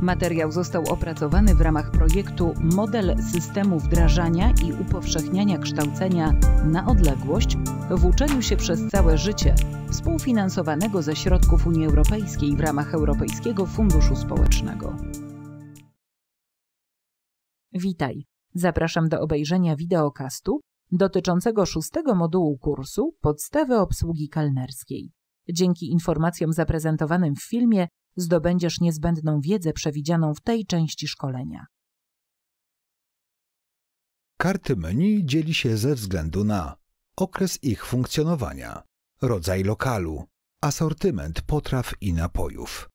Materiał został opracowany w ramach projektu Model systemu wdrażania i upowszechniania kształcenia na odległość w uczeniu się przez całe życie, współfinansowanego ze środków Unii Europejskiej w ramach Europejskiego Funduszu Społecznego. Witaj. Zapraszam do obejrzenia wideokastu dotyczącego szóstego modułu kursu Podstawy obsługi kalnerskiej. Dzięki informacjom zaprezentowanym w filmie zdobędziesz niezbędną wiedzę przewidzianą w tej części szkolenia. Karty menu dzieli się ze względu na okres ich funkcjonowania, rodzaj lokalu, asortyment potraw i napojów.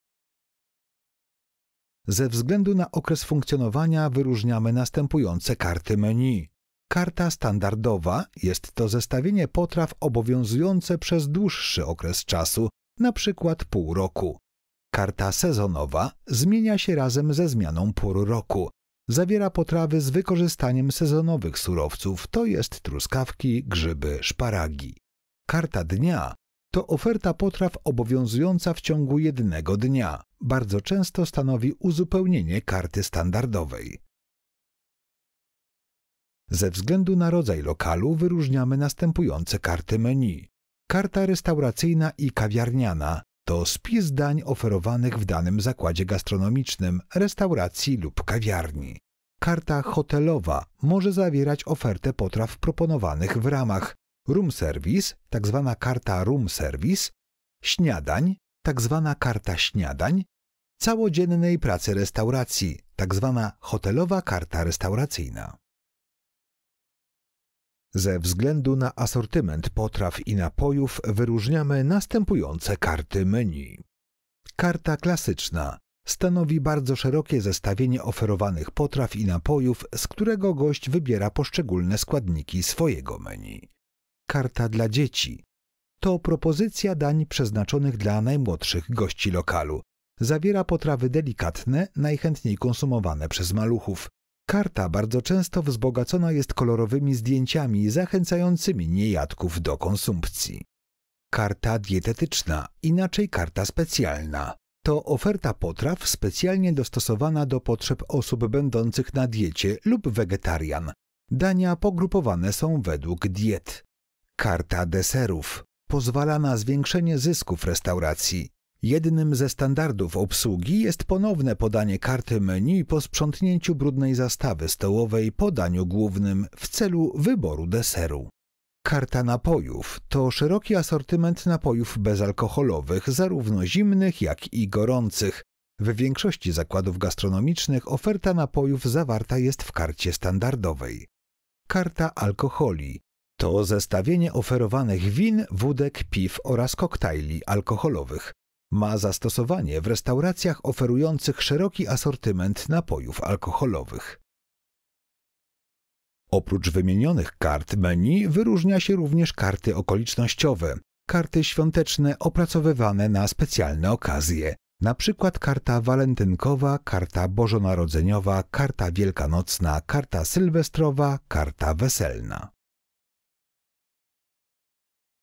Ze względu na okres funkcjonowania wyróżniamy następujące karty menu. Karta standardowa jest to zestawienie potraw obowiązujące przez dłuższy okres czasu, na przykład pół roku. Karta sezonowa zmienia się razem ze zmianą pór roku. Zawiera potrawy z wykorzystaniem sezonowych surowców, to jest truskawki, grzyby, szparagi. Karta dnia to oferta potraw obowiązująca w ciągu jednego dnia. Bardzo często stanowi uzupełnienie karty standardowej. Ze względu na rodzaj lokalu wyróżniamy następujące karty menu. Karta restauracyjna i kawiarniana to spis dań oferowanych w danym zakładzie gastronomicznym, restauracji lub kawiarni. Karta hotelowa może zawierać ofertę potraw proponowanych w ramach room service, tzw. Tak karta room service, śniadań, tzw. Tak karta śniadań, całodziennej pracy restauracji, tzw. Tak hotelowa karta restauracyjna. Ze względu na asortyment potraw i napojów wyróżniamy następujące karty menu. Karta klasyczna stanowi bardzo szerokie zestawienie oferowanych potraw i napojów, z którego gość wybiera poszczególne składniki swojego menu. Karta dla dzieci to propozycja dań przeznaczonych dla najmłodszych gości lokalu. Zawiera potrawy delikatne, najchętniej konsumowane przez maluchów, Karta bardzo często wzbogacona jest kolorowymi zdjęciami zachęcającymi niejadków do konsumpcji. Karta dietetyczna, inaczej karta specjalna. To oferta potraw specjalnie dostosowana do potrzeb osób będących na diecie lub wegetarian. Dania pogrupowane są według diet. Karta deserów pozwala na zwiększenie zysków restauracji. Jednym ze standardów obsługi jest ponowne podanie karty menu po sprzątnięciu brudnej zastawy stołowej po daniu głównym w celu wyboru deseru. Karta napojów to szeroki asortyment napojów bezalkoholowych, zarówno zimnych, jak i gorących. W większości zakładów gastronomicznych oferta napojów zawarta jest w karcie standardowej. Karta alkoholi to zestawienie oferowanych win, wódek, piw oraz koktajli alkoholowych ma zastosowanie w restauracjach oferujących szeroki asortyment napojów alkoholowych. Oprócz wymienionych kart menu wyróżnia się również karty okolicznościowe, karty świąteczne opracowywane na specjalne okazje, na przykład karta walentynkowa, karta bożonarodzeniowa, karta wielkanocna, karta sylwestrowa, karta weselna.